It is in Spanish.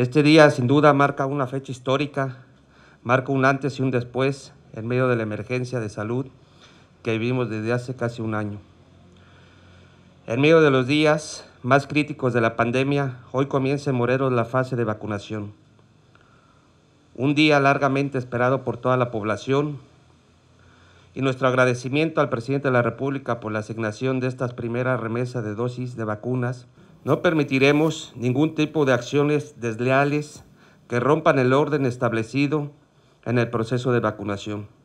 Este día sin duda marca una fecha histórica, marca un antes y un después en medio de la emergencia de salud que vivimos desde hace casi un año. En medio de los días más críticos de la pandemia, hoy comienza en Moreros la fase de vacunación. Un día largamente esperado por toda la población y nuestro agradecimiento al presidente de la República por la asignación de estas primeras remesas de dosis de vacunas no permitiremos ningún tipo de acciones desleales que rompan el orden establecido en el proceso de vacunación.